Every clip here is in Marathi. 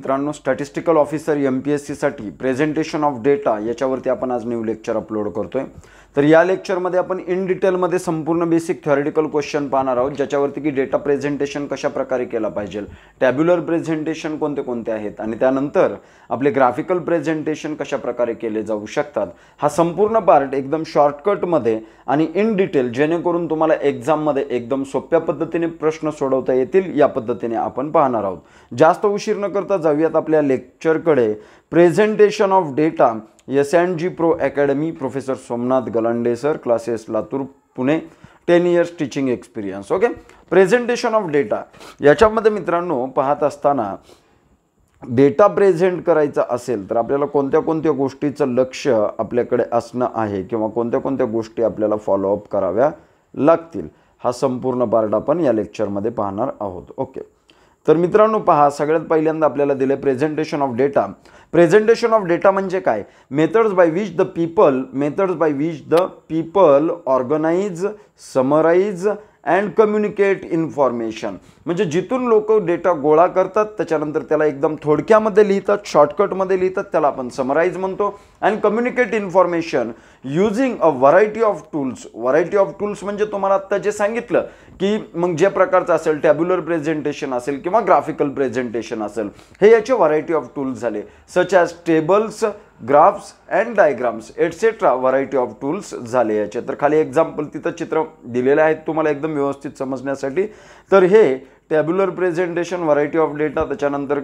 मित्रांनो statistical officer M P S सीसाठी प्रेझेंटेशन ऑफ डेटा याच्यावरती आपण आज न्यू लेक्चर अपलोड करतो आहे तर या लेक्चरमध्ये आपण इन डिटेलमध्ये संपूर्ण बेसिक थ्योरिटिकल क्वेश्चन पाहणार आहोत ज्याच्यावरती की डेटा प्रेझेंटेशन कशा प्रकारे केला पाहिजे टॅब्युलर प्रेझेंटेशन कोणते कोणते आहेत आणि त्यानंतर आपले ग्राफिकल प्रेझेंटेशन कशा प्रकारे केले जाऊ शकतात हा संपूर्ण पार्ट एकदम शॉर्टकटमध्ये आणि इन डिटेल जेणेकरून तुम्हाला एक्झाममध्ये एकदम सोप्या पद्धतीने प्रश्न सोडवता येतील या पद्धतीने आपण पाहणार आहोत जास्त उशीर न करता जाऊयात आपल्या लेक्चरकडे presentation of data S and G pro academy professor Somnath Galande sir classes Latur Pune ten years teaching experience okay presentation of data याच्यामध्ये मित्रांनो पाहत असताना डेटा प्रेझेंट करायचा असेल तर आपल्याला कोणत्या कोणत्या गोष्टीचं लक्ष आपल्याकडे असणं आहे किंवा कोणत्या कोणत्या गोष्टी आपल्याला फॉलोअप कराव्या लागतील हा संपूर्ण पार्ट आपण या लेक्चरमध्ये पाहणार आहोत ओके तर मित्रांनो पहा सगळ्यात पहिल्यांदा आपल्याला दिले presentation of data presentation of data म्हणजे काय methods by which the people methods by which the people organise summarise and communicate information म्हणजे जिथून लोक डेटा गोळा करतात त्याच्यानंतर त्याला एकदम थोडक्यामध्ये लिहितात शॉर्टकटमध्ये लिहितात त्याला आपण समराईज म्हणतो and communicate information using a variety of tools variety of tools म्हणजे तुम्हाला आत्ता जे सांगितलं की मग जे प्रकारचं असेल टॅब्युलर प्रेझेंटेशन असेल किंवा ग्राफिकल प्रेझेंटेशन असेल हे याचे व्हरायटी ऑफ टूल्स झाले such as tables graphs and diagrams etcetera variety of tools झाले याचे तर खाली एक्झाम्पल तिथं चित्र दिलेले आहेत तुम्हाला एकदम व्यवस्थित समजण्यासाठी तर हे tabular presentation variety of data त्याच्यानंतर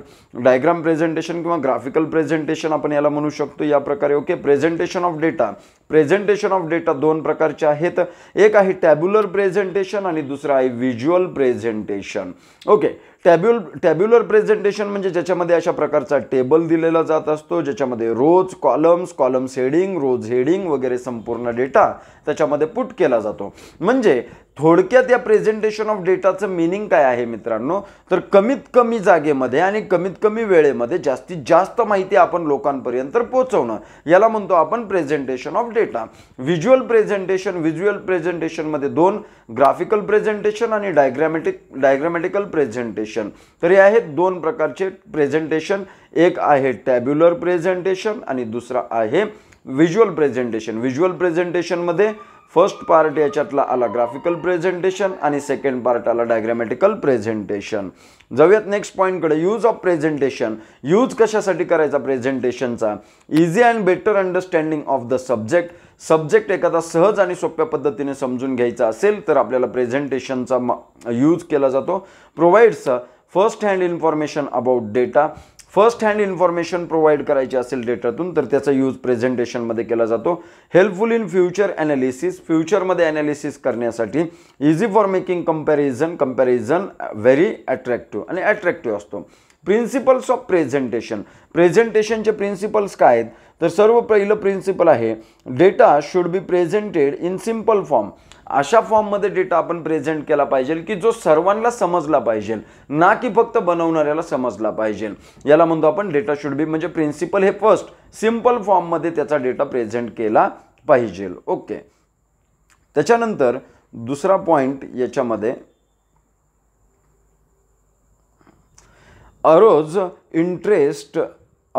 डायग्राम प्रेझेंटेशन किंवा ग्राफिकल प्रेझेंटेशन आपण याला म्हणू शकतो या प्रकारे okay presentation of data presentation of data दोन प्रकारचे आहेत एक आहे टॅब्युलर प्रेझेंटेशन आणि दुसरं आहे visual presentation okay tabular tabular presentation म्हणजे ज्याच्यामध्ये अशा प्रकारचा टेबल दिलेला जात असतो ज्याच्यामध्ये rows columns columns heading rows heading वगैरे संपूर्ण डेटा त्याच्यामध्ये पुट केला जातो म्हणजे थोडक्यात या प्रेझेंटेशन ऑफ डेटाचं मिनिंग काय आहे मित्रांनो तर कमीत कमी जागेमध्ये आणि कमीत कमी वेळेमध्ये जास्तीत जास्त माहिती आपण लोकांपर्यंत पोहोचवणं याला म्हणतो आपण presentation of data visual presentation visual प्रेझेंटेशनमध्ये दोन ग्राफिकल प्रेझेंटेशन आणि डायग्रॅमॅटिक डायग्रॅमॅटिकल प्रेझेंटेशन तर हे आहेत दोन प्रकारचे प्रेझेंटेशन एक आहे टॅब्युलर प्रेझेंटेशन आणि दुसरा आहे व्हिज्युअल प्रेझेंटेशन व्हिज्युअल प्रेझेंटेशनमध्ये फर्स्ट पार्ट याच्यातला आला ग्राफिकल प्रेझेंटेशन आणि सेकंड पार्ट आला डायग्रॅमॅटिकल प्रेझेंटेशन जाऊयात नेक्स्ट पॉईंटकडे यूज ऑफ प्रेझेंटेशन यूज कशासाठी करायचा प्रेझेंटेशनचा easy and better understanding of the subject subject एखादा सहज आणि सोप्या पद्धतीने समजून घ्यायचा असेल तर आपल्याला प्रेझेंटेशनचा यूज केला जातो provides first hand information about data first hand information provide करायची असेल डेटातून तर त्याचा यूज प्रेझेंटेशनमध्ये केला जातो हेल्पफुल इन फ्युचर ॲनालिसिस फ्युचरमध्ये ॲनालिसिस करण्यासाठी easy for making comparison comparison very attractive आणि अट्रॅक्टिव्ह असतो प्रिन्सिपल्स ऑफ प्रेझेंटेशन प्रेझेंटेशनचे प्रिन्सिपल्स काय आहेत तर सर्व पहिलं प्रिन्सिपल आहे data should be presented in simple form अशा फॉर्ममध्ये डेटा आपण प्रेझेंट केला पाहिजे की जो सर्वांना समजला पाहिजे ना की फक्त बनवणाऱ्याला समजला पाहिजे याला म्हणतो आपण डेटा शुड बी म्हणजे प्रिन्सिपल हे फर्स्ट सिम्पल फॉर्ममध्ये त्याचा डेटा प्रेझेंट केला पाहिजे ओके त्याच्यानंतर दुसरा पॉइंट याच्यामध्ये arouse interest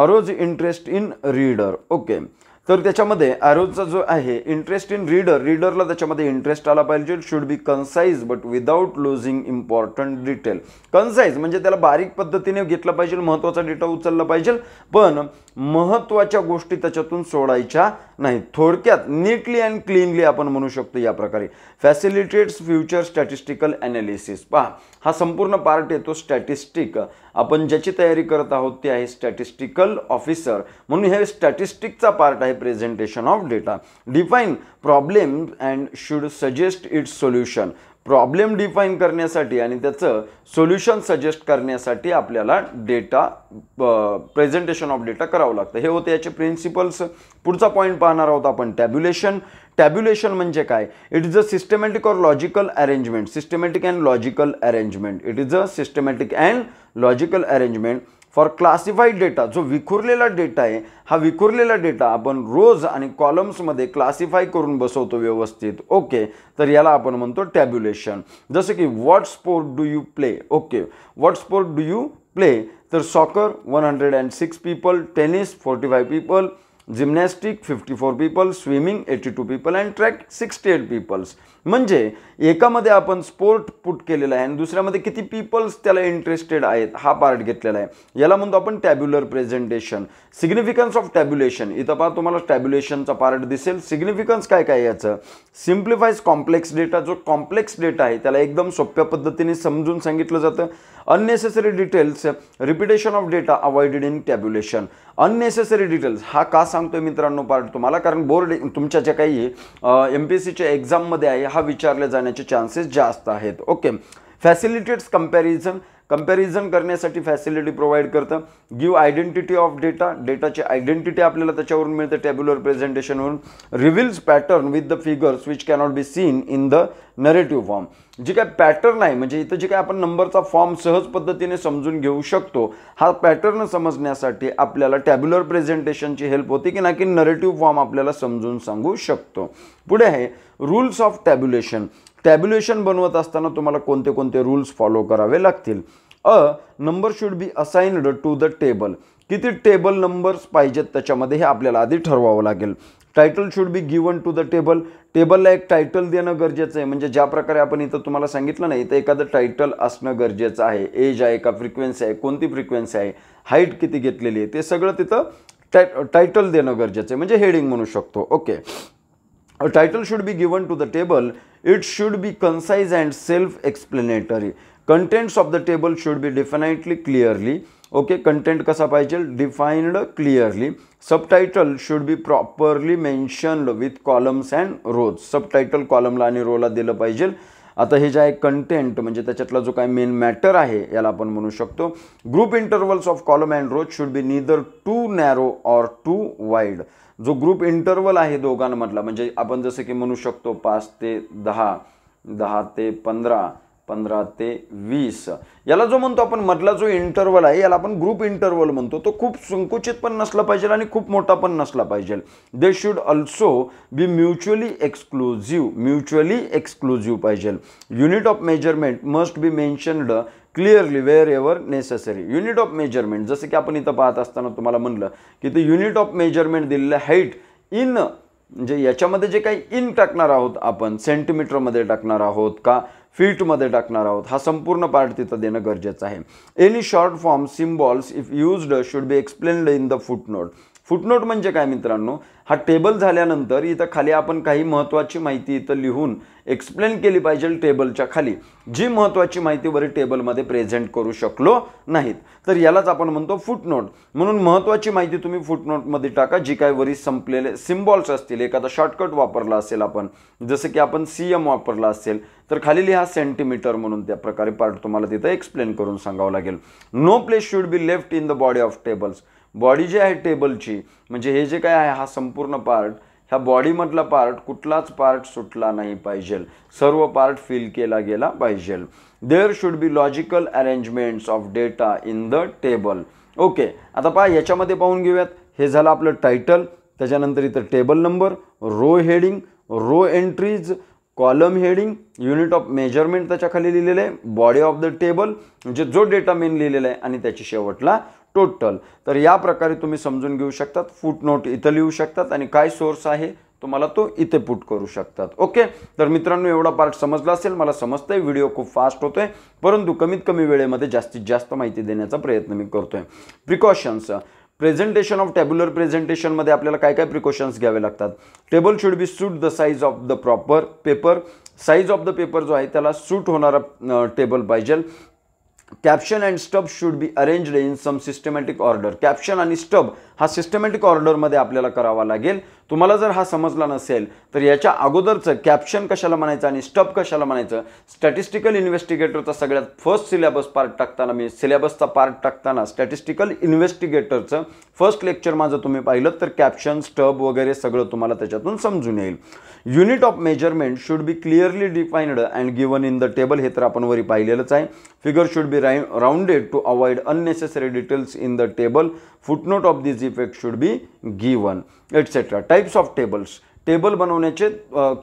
arouse interest in reader okay तर त्याच्यामध्ये आरोचा जो आहे इंटरेस्ट इन रीडर रीडरला त्याच्यामध्ये इंटरेस्ट आला पाहिजे should be concise but without losing important detail concise म्हणजे त्याला बारीक पद्धतीने घेतलं पाहिजे महत्त्वाचा डेटा उचलला पाहिजे पण महत्त्वाच्या गोष्टी त्याच्यातून सोडायच्या नाही थोडक्यात नीटली अँड क्लीनली आपण म्हणू शकतो या प्रकारे फॅसिलिटेट्स फ्युचर स्टॅटिस्टिकल ॲनालिसिस पहा हा संपूर्ण पार्ट येतो स्टॅटिस्टिक आपण ज्याची तयारी करत आहोत ते आहे स्टॅटिस्टिकल ऑफिसर म्हणून हे स्टॅटिस्टिकचा पार्ट आहे presentation of data define problem and should suggest its solution problem define करण्यासाठी आणि त्याचं सोल्युशन सजेस्ट करण्यासाठी आपल्याला डेटा प्रेझेंटेशन ऑफ डेटा करावं लागतं हे होते याचे प्रिन्सिपल्स पुढचा पॉईंट पाहणार आहोत आपण टॅब्युलेशन टॅब्युलेशन म्हणजे काय it is a systematic or logical arrangement systematic and logical arrangement it is a systematic and logical arrangement for classified data जो विखुरलेला डेटा आहे हा विखुरलेला डेटा आपण रोज आणि कॉलम्समध्ये क्लासिफाय करून बसवतो व्यवस्थित ओके तर याला आपण म्हणतो टॅब्युलेशन जसं की what sport do you play okay what sport do you play तर soccer one hundred and six people tennis forty five people gymnastic fifty four people swimming eighty two people and track sixty eight peoples म्हणजे एकामध्ये आपण स्पोर्ट पुट केलेला आहे आणि दुसऱ्यामध्ये किती पीपल्स त्याला इंटरेस्टेड आहेत हा पार्ट घेतलेला आहे याला म्हणतो आपण tabular presentation significance of tabulation इथं पहा तुम्हाला टॅब्युलेशनचा पार्ट दिसेल सिग्निफिकन्स काय काय याचं सिम्प्लिफाईज कॉम्प्लेक्स डेटा जो कॉम्प्लेक्स डेटा आहे त्याला एकदम सोप्या पद्धतीने समजून सांगितलं जातं unnecessary details repetition of data avoided in tabulation unnecessary details हा का सांगतोय मित्रांनो पार्ट तुम्हाला कारण बोर्ड तुमच्या ज्या काही एम पी एस सीच्या एक्झाममध्ये आहे हा विचारले जाण्याचे चान्सेस जास्त आहेत ओके फॅसिलिटेट्स कम्पॅरिझन कंपेरिजन करण्यासाठी फॅसिलिटी प्रोव्हाइड करतं गिव्ह आयडेंटिटी ऑफ डेटा डेटाची आयडेंटिटी आपल्याला त्याच्यावरून मिळते टॅब्युलर प्रेझेंटेशनवरून reveals pattern with the figures which cannot be seen in the narrative form जी काय पॅटर्न आहे म्हणजे इथं जे काय आपण नंबरचा फॉर्म सहज पद्धतीने समजून घेऊ शकतो हा पॅटर्न समजण्यासाठी आपल्याला टॅब्युलर प्रेझेंटेशनची हेल्प होती की ना की नरेटिव्ह फॉर्म आपल्याला समजून सांगू शकतो पुढे आहे रूल्स ऑफ टॅब्युलेशन टॅब्युलेशन बनवत असताना तुम्हाला कोणते कोणते रूल्स फॉलो करावे लागतील a number should be assigned to the table किती टेबल नंबर्स पाहिजेत त्याच्यामध्ये हे आपल्याला आधी ठरवावं लागेल title should be given to the table टेबलला एक टायटल देणं गरजेचं आहे म्हणजे ज्या प्रकारे आपण इथं तुम्हाला सांगितलं नाही इथं एखादं टायटल असणं गरजेचं आहे एज आहे का फ्रिक्वेन्सी आहे कोणती फ्रिक्वेन्सी आहे हाईट किती घेतलेली आहे ते सगळं तिथं टाय टायटल देणं गरजेचं आहे म्हणजे हेडिंग म्हणू शकतो okay title should be given to the table it should be concise and self explanatory contents of the table should be definitely clearly okay content कसा पाहिजे defined clearly subtitle should be properly mentioned with columns and rows subtitle कॉलमला आणि रोला दिलं पाहिजे आता हे जे आहे कंटेंट म्हणजे त्याच्यातला जो काही मेन मॅटर आहे याला आपण म्हणू शकतो group intervals of column and rows should be neither too narrow or too wide जो ग्रुप इंटरवल आहे दोघांमधला म्हणजे आपण जसं की म्हणू शकतो पाच ते दहा दहा ते पंधरा पंधरा ते वीस याला जो म्हणतो आपण मधला जो इंटरवल आहे याला आपण ग्रुप इंटरवल म्हणतो तो खूप संकुचित पण नसला पाहिजे आणि खूप मोठा पण नसला पाहिजे they should also be mutually exclusive mutually exclusive पाहिजे unit of measurement must be mentioned clearly wherever necessary unit of measurement जसं की आपण इथं पाहत असताना तुम्हाला म्हणलं की ते युनिट ऑफ मेजरमेंट दिलेलं हाईट इन म्हणजे याच्यामध्ये जे काही इन टाकणार आहोत आपण सेंटीमीटरमध्ये टाकणार आहोत का मध्ये टाकणार आहोत हा संपूर्ण पार्ट तिथं देणं गरजेचं आहे any short form symbols if used should be explained in the footnote footnote म्हणजे काय मित्रांनो हा टेबल झाल्यानंतर इथं खाली आपण काही महत्त्वाची माहिती इथं लिहून एक्सप्लेन केली पाहिजे टेबलच्या खाली जी महत्त्वाची माहिती वर टेबलमध्ये प्रेझेंट करू शकलो नाहीत तर यालाच आपण म्हणतो फुटनोट म्हणून महत्त्वाची माहिती तुम्ही फुटनोटमध्ये टाका जी काय वरी संपलेले सिम्बॉल्स असतील एखादा शॉर्टकट वापरला असेल आपण जसं की आपण सी एम वापरला असेल तर खाली लिहा सेंटीमीटर म्हणून त्या प्रकारे पार्ट तुम्हाला तिथं एक्सप्लेन करून सांगावं लागेल no place should be left in the body of tables body जी आहे टेबलची म्हणजे हे जे काय आहे हा संपूर्ण पार्ट ह्या बॉडीमधला पार्ट कुठलाच पार्ट सुटला नाही पाहिजे सर्व पार्ट फिल केला गेला पाहिजे there should be logical arrangements of data in the table okay आता पहा याच्यामध्ये पाहून घेऊयात हे झालं आपलं टायटल त्याच्यानंतर इथं table number row heading row entries column heading unit of measurement त्याच्याखाली लिहिलेलं आहे बॉडी ऑफ द टेबल म्हणजे जो डेटा मेन लिहिलेला आहे आणि त्याची शेवटला टोटल तर या प्रकारे तुम्ही समजून घेऊ शकतात फुटनोट इथं लिहू शकतात आणि काय सोर्स आहे तुम्हाला तो इथे पुट करू शकतात ओके तर मित्रांनो एवढा पार्ट समजला असेल मला समजतंय व्हिडिओ खूप फास्ट होतोय परंतु कमीत कमी वेळेमध्ये जास्तीत जास्त माहिती देण्याचा प्रयत्न मी करतोय प्रिकॉशन्स प्रेझेंटेशन ऑफ टेब्युलर प्रेझेंटेशनमध्ये आपल्याला काय काय प्रिकॉशन्स घ्यावे लागतात table should be suit the size of the proper paper size of the paper जो आहे त्याला सूट होणारा टेबल पाहिजे caption and stub should be arranged in some systematic order caption आणि स्टब हा सिस्टमॅटिक ऑर्डरमध्ये आपल्याला करावा लागेल तुम्हाला जर हा समजला नसेल तर याच्या अगोदरचं कॅप्शन कशाला म्हणायचं आणि स्टप कशाला म्हणायचं स्टॅटिस्टिकल इन्व्हेस्टिगेटरचा सगळ्यात फर्स्ट सिलेबस पार्ट टाकताना मी सिलेबसचा पार्ट टाकताना स्टॅटिस्टिकल इन्व्हेस्टिगेटरचं फर्स्ट लेक्चर माझं तुम्ही पाहिलं तर कॅप्शन स्टब वगैरे सगळं तुम्हाला त्याच्यातून समजून येईल unit of measurement should be clearly defined and given in the table हे तर आपण वरी पाहिलेलंच आहे फिगर शुड बी राय rounded to avoid unnecessary details in the table footnote of this effect should be given etc. Types of tables. Table बनवण्याचे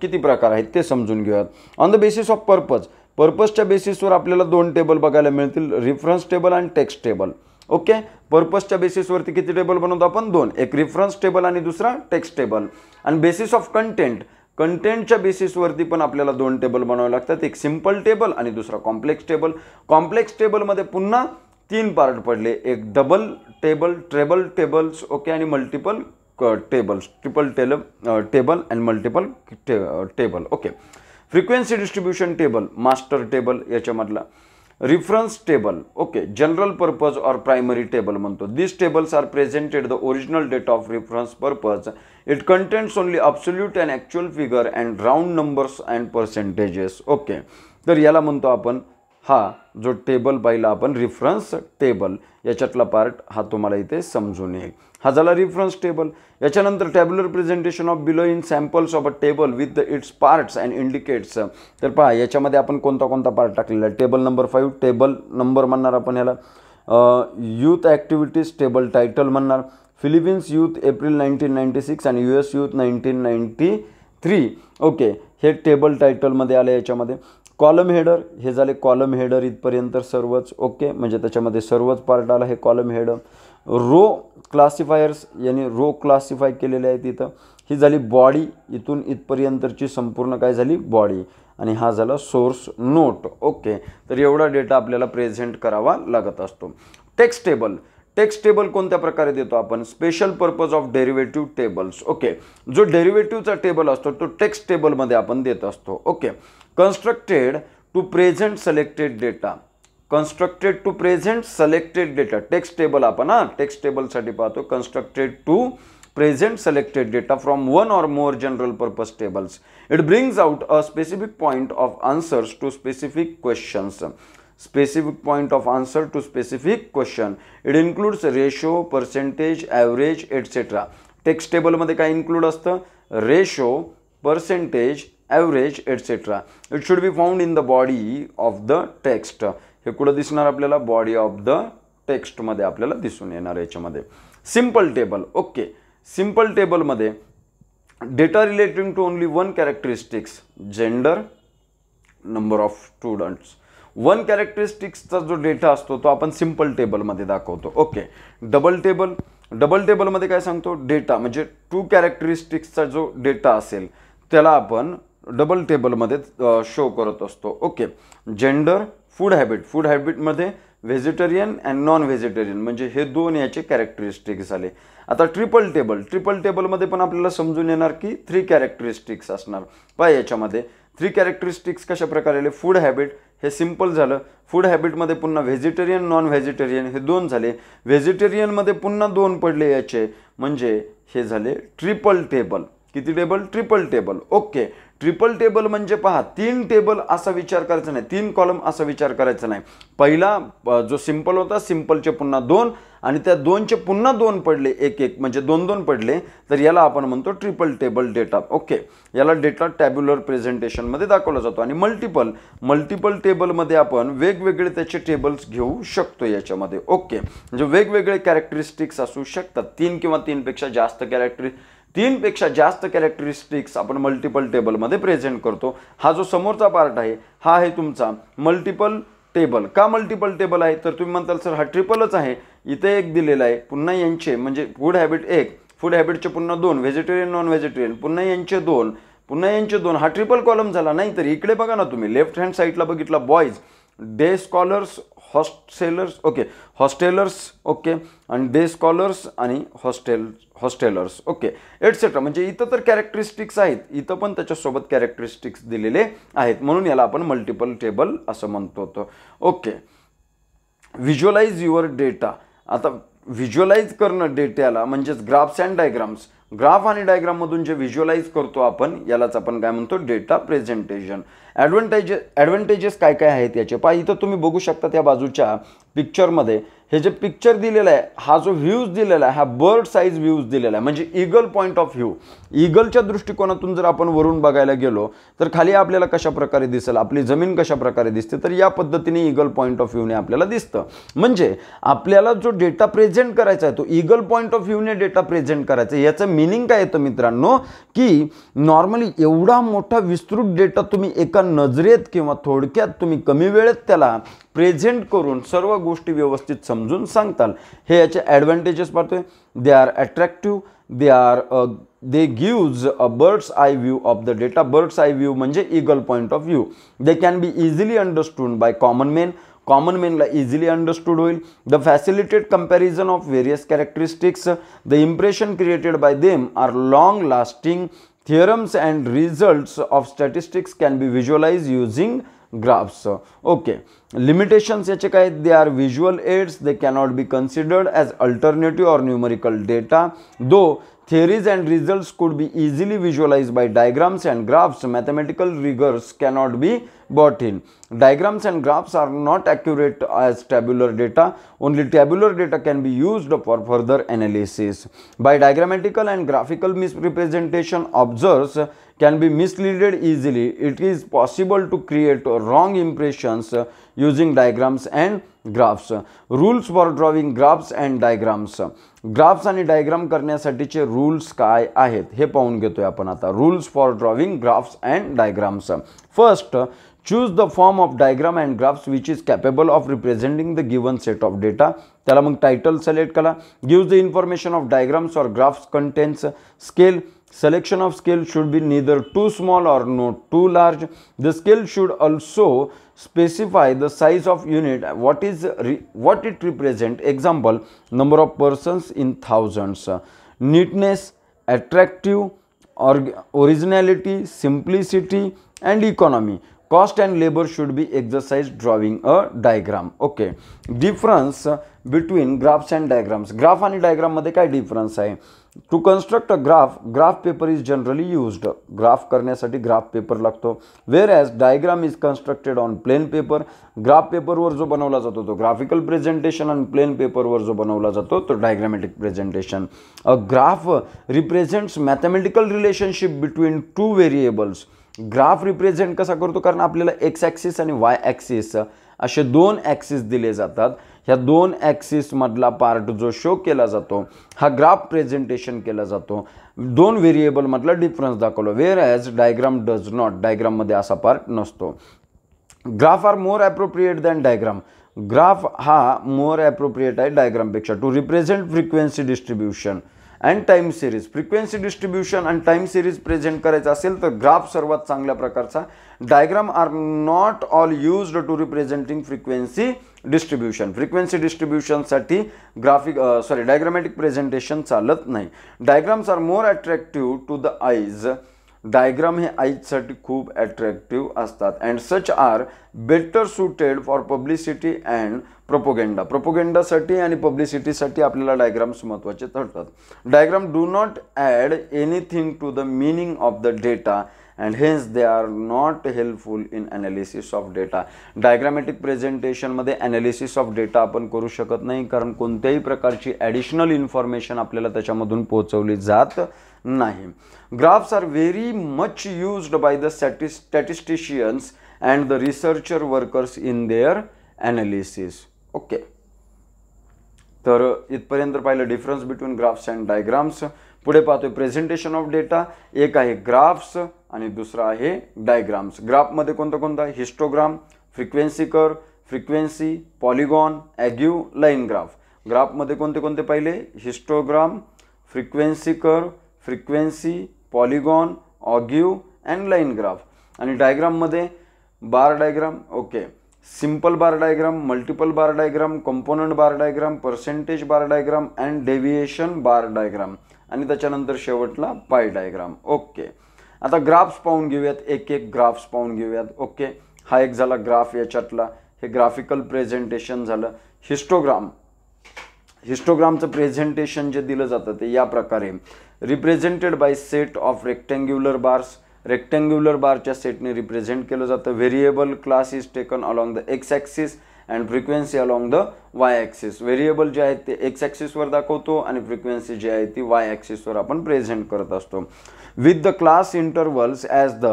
किती प्रकार आहेत ते समजून घेऊयात on the basis of purpose पर्पजच्या बेसिसवर आपल्याला दोन टेबल बघायला मिळतील रिफरन्स टेबल आणि टेक्स्ट टेबल ओके पर्पजच्या बेसिसवरती किती टेबल बनवतो आपण दोन एक रिफरन्स टेबल आणि दुसरा टेक्स्ट टेबल आणि बेसिस ऑफ कंटेंट कंटेंटच्या बेसिसवरती पण आपल्याला दोन टेबल बनवावे लागतात एक सिंपल टेबल आणि दुसरा कॉम्प्लेक्स टेबल कॉम्प्लेक्स टेबलमध्ये पुन्हा तीन पार्ट पडले एक double table treble tables okay आणि multiple tables triple tail table and multiple table okay frequency distribution table master table याच्यामधला reference table okay general purpose or primary table म्हणतो this tables are presented the original date of reference purpose it contents only absolute and actual figure and round numbers and percentages okay तर याला म्हणतो आपण हा जो टेबल पाहिला आपण रिफरन्स टेबल याच्यातला पार्ट हा तुम्हाला इथे समजून येईल हा झाला रिफरन्स टेबल याच्यानंतर tabular presentation of below in samples of a table with the its parts and indicates तर पहा याच्यामध्ये आपण कोणता कोणता पार्ट टाकलेला आहे table number five table number म्हणणार आपण याला यूथ ॲक्टिव्हिटीज टेबल टायटल म्हणणार Philippines youth April nineteen ninety six आणि U S youth nineteen ninety three okay हे टेबल टायटलमध्ये आलं याच्यामध्ये कॉलम हेडर हे झाले कॉलम हेडर इथपर्यंत सर्वच ओके म्हणजे त्याच्यामध्ये सर्वच पार्ट आला हे कॉलम हेडर रो क्लासिफायर्स यांनी रो क्लासिफाय केलेले आहेत इथं ही झाली बॉडी इथून इथपर्यंतची संपूर्ण काय झाली बॉडी आणि हा झाला सोर्स नोट ओके तर एवढा डेटा आपल्याला प्रेझेंट करावा लागत असतो टेक्स्ट टेबल टेक्स्ट टेबल कोणत्या प्रकारे देतो आपण special purpose of derivative tables okay जो डेरिवेटिव्हचा टेबल असतो तो टेक्स्ट टेबलमध्ये आपण देत असतो okay constructed to present selected data constructed to present selected data text table आपण हा text table साठी पाहतो constructed to present selected data from one or more general purpose tables it brings out a specific point of answers to specific questions specific point of answer to specific question it includes ratio percentage average etc text table मध्ये काय include असतं ratio percentage average etcetera it should be found in the body of the text हे कुठं दिसणार आपल्याला बॉडी ऑफ द टेक्स्टमध्ये आपल्याला दिसून येणार याच्यामध्ये सिम्पल टेबल ओके सिम्पल टेबलमध्ये data relating to only one characteristics gender number of students one कॅरेक्टरिस्टिक्सचा जो डेटा असतो तो आपण सिम्पल टेबलमध्ये दाखवतो ओके डबल टेबल डबल टेबलमध्ये काय सांगतो डेटा म्हणजे टू कॅरेक्टरिस्टिक्सचा जो डेटा असेल त्याला आपण डबल टेबलमध्ये शो करत असतो okay gender food habit food हॅबिटमध्ये व्हेजिटेरियन अँड नॉन व्हेजिटेरियन म्हणजे हे दोन याचे कॅरेक्टरिस्टिक्स झाले आता ट्रिपल टेबल ट्रिपल टेबलमध्ये पण आपल्याला समजून येणार की थ्री कॅरेक्टरिस्टिक्स असणार पाय याच्यामध्ये थ्री कॅरेक्टरिस्टिक्स कशा प्रकारे फूड हॅबिट हे सिम्पल झालं फूड हॅबिटमध्ये पुन्हा व्हेजिटेरियन नॉन व्हेजिटेरियन हे दोन झाले व्हेजिटेरियनमध्ये पुन्हा दोन पडले याचे म्हणजे हे झाले ट्रिपल टेबल किती table triple table okay triple table म्हणजे पहा तीन टेबल असा विचार करायचा नाही तीन कॉलम असा विचार करायचा नाही पहिला जो सिम्पल होता सिम्पलचे पुन्हा दोन आणि त्या दोनचे पुन्हा दोन पडले एक एक म्हणजे दोन दोन पडले तर याला आपण म्हणतो ट्रिपल टेबल डेटा ओके याला डेटा टॅब्युलर प्रेझेंटेशनमध्ये दाखवला जातो आणि मल्टिपल मल्टिपल टेबलमध्ये आपण वेगवेगळे त्याचे टेबल्स घेऊ शकतो याच्यामध्ये ओके म्हणजे वेगवेगळे कॅरेक्टरिस्टिक्स असू शकतात तीन किंवा तीनपेक्षा जास्त कॅरेक्टरि तीनपेक्षा जास्त कॅरेक्टरिस्टिक्स आपण मल्टिपल टेबलमध्ये प्रेझेंट करतो हा जो समोरचा पार्ट आहे हा आहे तुमचा मल्टिपल टेबल का मल्टिपल टेबल आहे तर तुम्ही म्हणताल सर हा ट्रिपलच आहे इथे एक दिलेला आहे पुन्हा यांचे म्हणजे फूड हॅबिट एक फूड हॅबिटचे पुन्हा दोन व्हेजिटेरियन नॉन व्हेजिटेरियन पुन्हा यांचे दोन पुन्हा यांचे दोन हा ट्रिपल कॉलम झाला नाही तर इकडे बघा ना तुम्ही लेफ्ट हँड साईडला बघितला boys day scholars hostelers okay hostelers okay आणि डे स्कॉलर्स आणि हॉस्टेल हॉस्टेलर्स ओके एटसेट्रा म्हणजे इथं तर कॅरेक्टरिस्टिक्स आहेत इथं पण त्याच्यासोबत कॅरेक्टरिस्टिक्स दिलेले आहेत म्हणून याला आपण मल्टिपल टेबल असं म्हणतो होतो ओके व्हिज्युअलाइज युअर डेटा आता व्हिज्युअलाइज करणं डेट्याला म्हणजेच ग्राफ्स अँड डायग्राम्स ग्राफ आणि डायग्राममधून जे व्हिज्युअलाइज करतो आपण यालाच आपण काय म्हणतो डेटा प्रेझेंटेशन ॲडव्हान्टेजे ॲडव्हान्टेजेस काय काय आहेत याचे पहा इथं तुम्ही बघू शकता त्या बाजूच्या पिक्चरमध्ये हे जे पिक्चर दिलेलं आहे हा जो व्ह्यूज दिलेला आहे हा बर्ड साईज व्ह्यूज दिलेला आहे म्हणजे ईगल पॉईंट ऑफ व्ह्यू ईगलच्या दृष्टिकोनातून जर आपण वरून बघायला गेलो तर खाली आपल्याला कशा प्रकारे दिसेल आपली जमीन कशा प्रकारे दिसते तर या पद्धतीने ईगल पॉईंट ऑफ व्ह्यूने आपल्याला दिसतं म्हणजे आपल्याला जो डेटा प्रेझेंट करायचा आहे तो ईगल पॉईंट ऑफ व्ह्यूने डेटा प्रेझेंट करायचा आहे याचं मिनिंग काय येतं मित्रांनो की नॉर्मली एवढा मोठा विस्तृत डेटा तुम्ही एका नजरेत किंवा थोडक्यात तुम्ही कमी वेळेत त्याला प्रेझेंट करून सर्व गोष्टी व्यवस्थित समजून सांगताल हे याचे ॲडव्हान्टेजेस पाहतोय they are attractive they are they gives a bird's eye view of the data bird's eye view म्हणजे eagle point of view they can be easily understood by common men common मेनला इझिली अंडरस्टूड होईल the facilitated comparison of various characteristics the impression created by them are long lasting theorems and results of statistics can be visualize using graphs okay limitations याचे काय they are visual AIDS they cannot be considered as alternative or numerical data though Theories and results could be easily visualized by diagrams and graphs. Mathematical rigors cannot be brought in. Diagrams and graphs are not accurate as tabular data. Only tabular data can be used for further analysis. By diagrammatical and graphical misrepresentation, observers can be misleaded easily. It is possible to create wrong impressions using diagrams and graphs rules for drawing graphs and diagrams graphs आणि डायग्राम करण्यासाठीचे रूल्स काय आहेत हे पाहून घेतोय आपण आता rules for drawing graphs and diagrams first choose the form of diagram and graphs which is capable of representing the given set of data त्याला मग टायटल सिलेक्ट करा give the information of diagrams or graphs contents scale Selection of scale should be neither too small or not too large. The scale should also specify the size of unit, what is what it represent. Example, number of persons in thousands. Neatness, attractive, or originality, simplicity and economy. Cost and labor should be exercised drawing a diagram. Okay. Difference between graphs and diagrams. Graph and diagram मध्ये काय difference आहे? To construct a graph graph paper is generally used graph करण्यासाठी ग्राफ पेपर लागतो whereas diagram is constructed on plain paper graph पेपरवर जो बनवला जातो तो ग्राफिकल प्रेझेंटेशन आणि प्लेन पेपरवर जो बनवला जातो तो diagrammatic presentation a graph represents mathematical relationship between two variables graph represent कसा करतो कारण आपल्याला एक्स ॲक्सिस आणि वाय ॲक्सिस असे दोन ॲक्सिस दिले जातात ह्या दोन ॲक्सिसमधला पार्ट जो शो केला जातो हा ग्राफ प्रेझेंटेशन केला जातो दोन व्हेरिएबलमधला डिफरन्स दाखवलो whereas diagram does not डायग्राममध्ये असा पार्ट नसतो graph are more appropriate than diagram graph हा मोर ॲप्रोप्रिएट आहे डायग्रामपेक्षा to represent frequency distribution and time series frequency distribution and time series present करायचं असेल तर ग्राफ सर्वात चांगल्या प्रकारचा diagram are not all used to representing frequency distribution frequency डिस्ट्रीब्युशनसाठी ग्राफिक सॉरी डायग्रामॅटिक प्रेझेंटेशन चालत नाही diagrams are more attractive to the eyes diagram हे आईसाठी खूप ॲट्रॅक्टिव्ह असतात and such are better suited for publicity and propaganda प्रोपोगेंडासाठी आणि पब्लिसिटीसाठी आपल्याला डायग्राम्स महत्त्वाचे ठरतात diagram do not add anything to the meaning of the data and hence they are not helpful in analysis of data. Diagrammatic presentation मध्ये analysis of data आपण करू शकत नाही कारण कोणत्याही प्रकारची ॲडिशनल इन्फॉर्मेशन आपल्याला त्याच्यामधून पोहोचवली जात नाही graphs are very much used by the स्टॅटिस statisticians and the researcher workers in their analysis okay तर इथपर्यंत पाहिलं difference between graphs and diagrams पुढे पाहतोय प्रेझेंटेशन ऑफ डेटा एक आहे ग्राफ्स आणि दुसरा आहे डायग्राम्स ग्राफमध्ये कोणता कोणता histogram frequency curve frequency polygon ogive line graph ग्राफमध्ये कोणते कोणते पाहिले histogram frequency curve frequency polygon ogive and line graph आणि डायग्राममध्ये bar diagram okay simple bar diagram multiple bar diagram component bar diagram percentage bar diagram and deviation bar diagram आणि त्याच्यानंतर शेवटला पाय डायग्राम ओके आता ग्राफ्स पाहून घेऊयात एक एक ग्राफ्स पाहून घेऊयात ओके हा एक झाला ग्राफ याच्यातला हे ग्राफिकल प्रेझेंटेशन झालं हिस्टोग्राम हिस्टोग्रामचं प्रेझेंटेशन जे दिलं जातं ते या प्रकारे represented by set of rectangular bars rectangular बारच्या सेटने रिप्रेझेंट केलं जातं variable class is taken along the X axis and frequency along the Y axis variable जे आहेत ते एक्स ॲक्सिसवर दाखवतो आणि फ्रिक्वेन्सी जी आहे ती वाय ॲक्सिसवर आपण प्रेझेंट करत असतो with the class intervals as the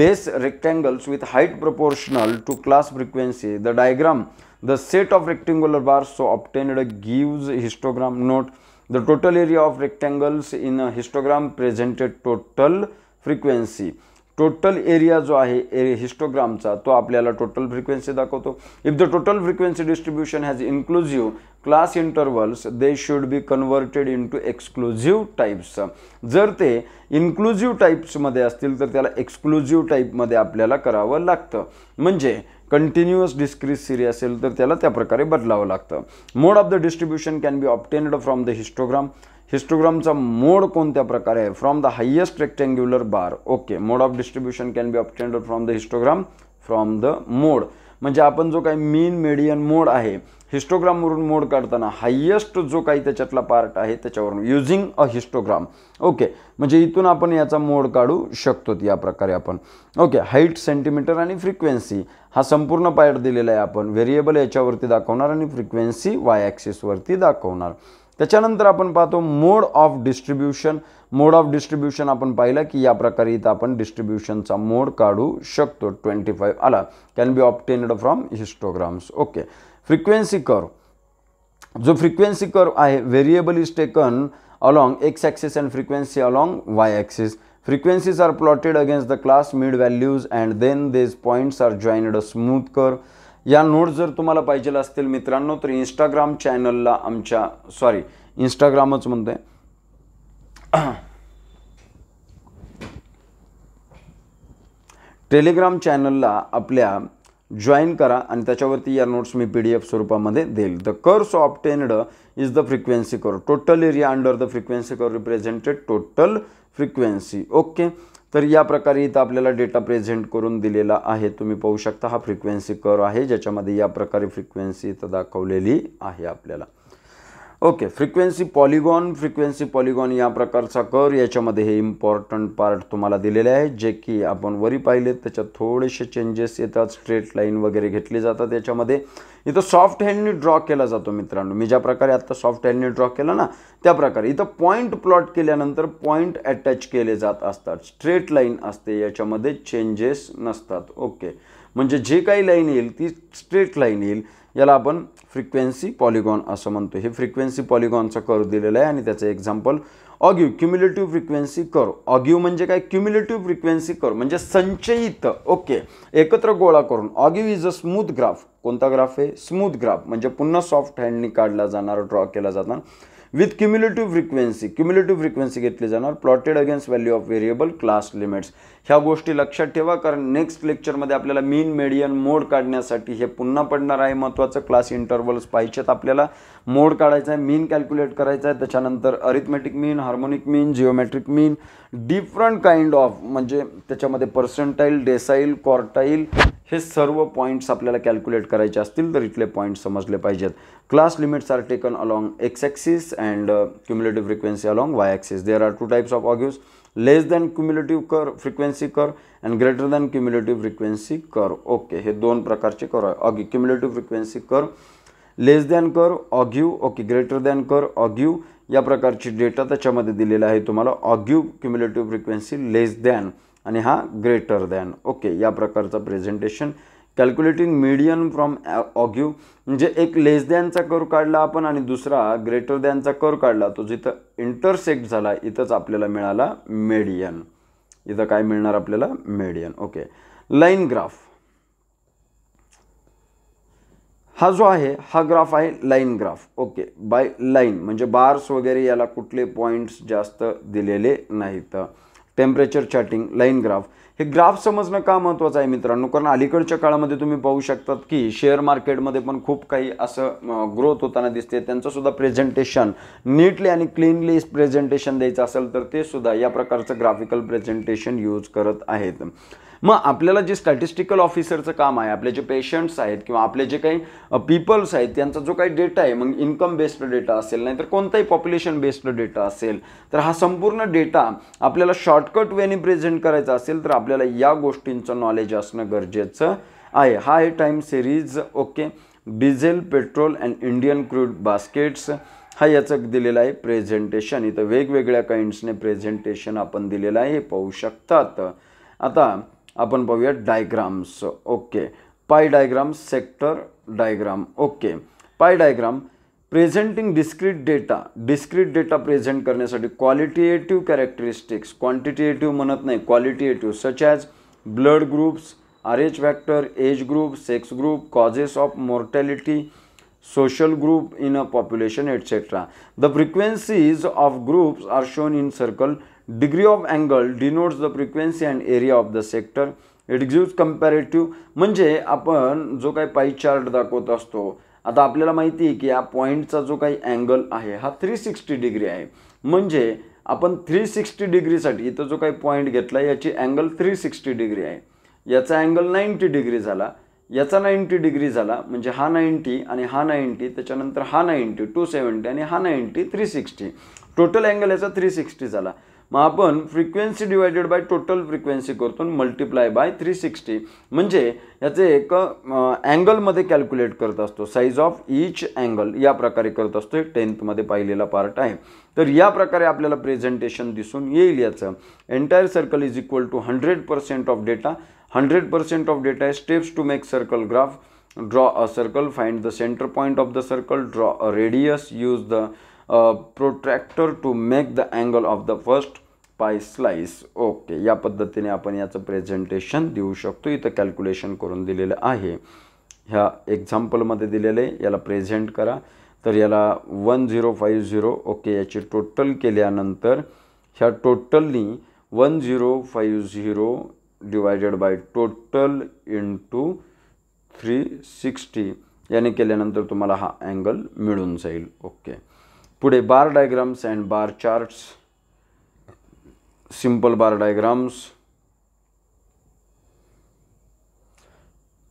base rectangles with height proportional to class frequency the diagram the set of rectangular bars so obtained gives histogram note the total area of rectangles in a histogram presented total frequency total area जो आहे एरिया हिस्टोग्रामचा तो आपल्याला टोटल फ्रिक्वेन्सी दाखवतो if the total frequency distribution has inclusive class intervals they should be converted to exclusive types जर ते इन्क्लुझिव्ह टाईप्समध्ये असतील तर त्याला एक्सक्लुझिव्ह टाईपमध्ये आपल्याला करावं लागतं म्हणजे कंटिन्युअस डिस्क्रीज सिरी असेल तर त्याला त्या प्रकारे बदलावं लागतं mode of the distribution can be obtained from the histogram हिस्टोग्रामचा मोड कोणत्या प्रकारे from the highest rectangular bar okay mode of distribution can be obtained from the histogram from the mode म्हणजे आपण जो काही मीन मेडियन मोड आहे हिस्टोग्रामवरून मोड काढताना हायेस्ट जो काही त्याच्यातला पार्ट आहे त्याच्यावरून युझिंग अ हिस्टोग्राम ओके म्हणजे इथून आपण याचा मोड काढू शकतो या प्रकारे आपण ओके हाईट सेंटीमीटर आणि फ्रिक्वेन्सी हा संपूर्ण पार्ट दिलेला आहे आपण व्हेरिएबल याच्यावरती दाखवणार आणि फ्रिक्वेन्सी वाय ॲक्सिसवरती दाखवणार त्याच्यानंतर आपण पाहतो mode of distribution mode of distribution आपण पाहिलं की या प्रकारे इथं आपण डिस्ट्रीब्युशनचा मोड काढू शकतो ट्वेंटी फाईव्ह आला can be obtained from histograms okay frequency curve जो फ्रिक्वेन्सी कर आहे variable is taken along X axis and frequency along Y axis frequencies are plotted against the class mid values and then these points are joined a smooth curve या नोट जर तुम्हाला पाहिजे असतील मित्रांनो तर इंस्टाग्राम चॅनलला आमच्या सॉरी इंस्टाग्रामच म्हणतोय टेलिग्राम चॅनलला आपल्या जॉईन करा आणि त्याच्यावरती या नोट्स मी पी डी एफ स्वरूपामध्ये देईल the curves obtained is the frequency curve total area under the frequency curve represented total frequency okay तर या प्रकारे इथं आपल्याला डेटा प्रेझेंट करून दिलेला आहे तुम्ही पाहू शकता हा फ्रिक्वेन्सी कर आहे ज्याच्यामध्ये या प्रकारे फ्रिक्वेन्सी इथं दाखवलेली आहे आपल्याला okay frequency polygon frequency polygon या प्रकारचा कर याच्यामध्ये हे इम्पॉर्टंट पार्ट तुम्हाला दिलेले आहे जे की आपण वरी पाहिले त्याच्यात थोडेसे चेंजेस येतात स्ट्रेट लाईन वगैरे घेतले जातात याच्यामध्ये इथं सॉफ्ट हँडनी ड्रॉ केला जातो मित्रांनो मी ज्या प्रकारे आत्ता सॉफ्ट हँडनी ड्रॉ केला ना त्या प्रकारे इथं पॉईंट प्लॉट केल्यानंतर पॉईंट अटॅच केले जात असतात स्ट्रेट लाईन असते याच्यामध्ये चेंजेस नसतात ओके म्हणजे जे काही लाईन येईल ती स्ट्रेट लाईन येईल याला आपण फ्रिक्वेन्सी पॉलिगॉन असं म्हणतो हे फ्रिक्वेन्सी पॉलिगॉनचा कर दिलेला आहे आणि त्याचं एक्झाम्पल ऑग्यू क्युम्युलेटिव्ह फ्रिक्वेन्सी कर ऑग्यू म्हणजे काय क्युम्युलेटिव्ह फ्रिक्वेन्सी कर म्हणजे संचयित ओके एकत्र गोळा करून ogive is a smooth graph कोणता ग्राफ आहे स्मूथ ग्राफ म्हणजे पुन्हा सॉफ्ट हँडनी काढला जाणारा ड्रॉ केला जाताना with cumulative frequency cumulative frequency घेतली जाणार plotted against value of variable class limits ह्या गोष्टी लक्षात ठेवा कारण नेक्स्ट लेक्चरमध्ये आपल्याला मीन मेडियन मोड काढण्यासाठी हे पुन्हा पडणार आहे महत्त्वाचं क्लास इंटरवल्स पाहिजेत आपल्याला मोड काढायचा आहे मीन कॅल्क्युलेट करायचा आहे त्याच्यानंतर arithmetic mean harmonic mean geometric mean different kind of म्हणजे त्याच्यामध्ये पर्सेंटाईल डेसाईल कॉर्टाईल हे सर्व पॉईंट्स आपल्याला कॅल्क्युलेट करायचे असतील तर इथले पॉईंट्स समजले पाहिजेत class limits are taken along X axis and cumulative frequency along y axis there are two types of ogives less than cumulative curve frequency curve and greater than cumulative frequency curve okay he don prakarche curve ogive cumulative frequency curve less than curve ogive okay greater than curve ogive ya prakarche data tacha madhe dilela hai tumhala ogive cumulative frequency less than ani ha greater than okay ya prakaracha presentation calculating median from ogive म्हणजे एक लेस दॅनचा कर काढला आपण आणि दुसरा ग्रेटर दॅनचा कर काढला तो जिथं इंटरसेक्ट झाला इथंच आपल्याला मिळाला मेडियन इथं काय मिळणार आपल्याला मेडियन ओके लाईन ग्राफ हा जो आहे हा ग्राफ आहे line graph okay by line म्हणजे बार्स वगैरे याला कुठले पॉईंट्स जास्त दिलेले नाहीत टेम्परेचर चार्टिंग लाईन ग्राफ हे ग्राफ समजणं का महत्वाचं आहे मित्रांनो कारण अलीकडच्या काळामध्ये तुम्ही पाहू शकतात की शेअर मार्केटमध्ये पण खूप काही असं ग्रोथ होताना दिसते त्यांचं सुद्धा प्रेझेंटेशन नीटली आणि क्लीनली प्रेझेंटेशन द्यायचं असेल तर ते सुद्धा या प्रकारचं ग्राफिकल प्रेझेंटेशन यूज करत आहेत मग आपल्याला जे स्टॅटिस्टिकल ऑफिसरचं काम आहे आपले जे पेशंट्स आहेत किंवा आपले जे काही पीपल्स आहेत त्यांचा जो काही डेटा आहे मग इन्कम बेस्ड डेटा असेल नाही तर कोणताही पॉप्युलेशन बेस्ड डेटा असेल तर हा संपूर्ण डेटा आपल्याला शॉर्टकट वेने प्रेझेंट करायचा असेल तर आपल्याला या गोष्टींचं नॉलेज असणं गरजेचं आहे हा आहे time series okay diesel petrol and Indian crude baskets हा याचं दिलेला आहे प्रेझेंटेशन इथं वेगवेगळ्या काइंड्सने प्रेझेंटेशन आपण दिलेलं आहे हे पाहू शकतात आता अपन पहू diagrams okay pie diagram sector diagram okay pie diagram presenting discrete data discrete data present करना क्वालिटेटिव्ह कैरेक्टरिस्टिक्स क्वांटिटेटिव मनत नहीं qualitative such as blood groups R H factor age group sex group causes of mortality social group in a population etcetera the frequencies of groups are shown in circle degree of angle denotes the frequency and area of the sector it gives comparative म्हणजे आपण जो काही पाई चार्ट दाखवत असतो आता आपल्याला माहिती आहे की या पॉईंटचा जो काही अँगल आहे हा थ्री सिक्स्टी डिग्री आहे म्हणजे आपण थ्री सिक्स्टी डिग्रीसाठी इथं जो काही पॉईंट घेतला याची अँगल थ्री सिक्स्टी डिग्री आहे याचा अँगल नाईंटी डिग्री झाला याचा नाईंटी डिग्री झाला म्हणजे हा नाईंटी आणि हा नाईंटी त्याच्यानंतर हा नाईंटी टू सेवन्टी आणि हा ninety three sixty total angle याचा थ्री सिक्स्टी झाला मग आपण frequency divided by total frequency करतो मल्टिप्लाय बाय थ्री सिक्स्टी म्हणजे याचे एक अँगलमध्ये कॅल्क्युलेट करत असतो साईज ऑफ इच अँगल या प्रकारे करत असतो हे टेन्थमध्ये पाहिलेला पार्ट आहे तर या प्रकारे आपल्याला प्रेझेंटेशन दिसून येईल याचं entire circle is equal to hundred percent of data hundred percent of data आहे steps to make circle graph draw a circle find the centre point of the circle draw a radius use the protractor to make the angle of the first pie slice okay या पद्धतीने आपण याचं प्रेझेंटेशन देऊ शकतो इथं कॅल्क्युलेशन करून दिलेलं आहे ह्या एक्झाम्पलमध्ये दिलेलं आहे याला प्रेझेंट करा तर याला one zero five zero okay याची टोटल केल्यानंतर ह्या टोटलनी one zero five zero divided by total into three sixty याने केल्यानंतर तुम्हाला हा अँगल मिळून जाईल ओके पुढे bar diagrams and bar charts simple bar diagrams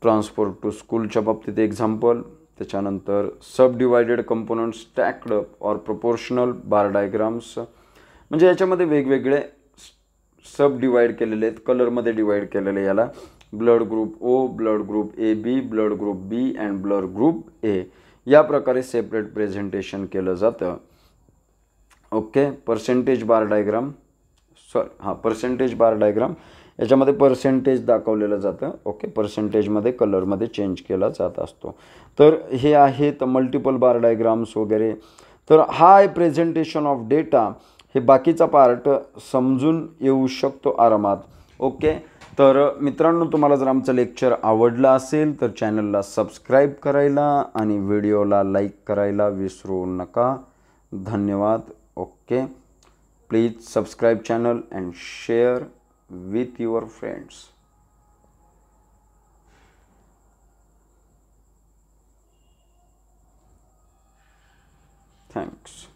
transport to स्कूलच्या बाबतीत एक्झाम्पल त्याच्यानंतर subdivided component stacked or proportional bar diagrams म्हणजे याच्यामध्ये वेगवेगळे सब डिवाईड केलेले आहेत कलरमध्ये डिवाईड केलेले याला blood group O blood group A B blood group B and blood group A या प्रकारे सेपरेट प्रेझेंटेशन केलं जातं okay percentage bar diagram sorry हां पर्सेंटेज बार डायग्राम याच्यामध्ये पर्सेंटेज दाखवलेलं जातं ओके पर्सेंटेजमध्ये कलरमध्ये चेंज केला जात असतो तर हे आहेत मल्टिपल बार डायग्राम्स वगैरे तर हा आहे प्रेझेंटेशन ऑफ डेटा हे बाकीचा पार्ट समजून येऊ शकतो आरामात ओके तर मित्रांनो तुम्हाला जर आमचं लेक्चर आवडलं असेल तर चॅनलला सबस्क्राईब करायला आणि व्हिडिओला लाईक करायला विसरू नका धन्यवाद okay please subscribe channel and share with your friends Thanks.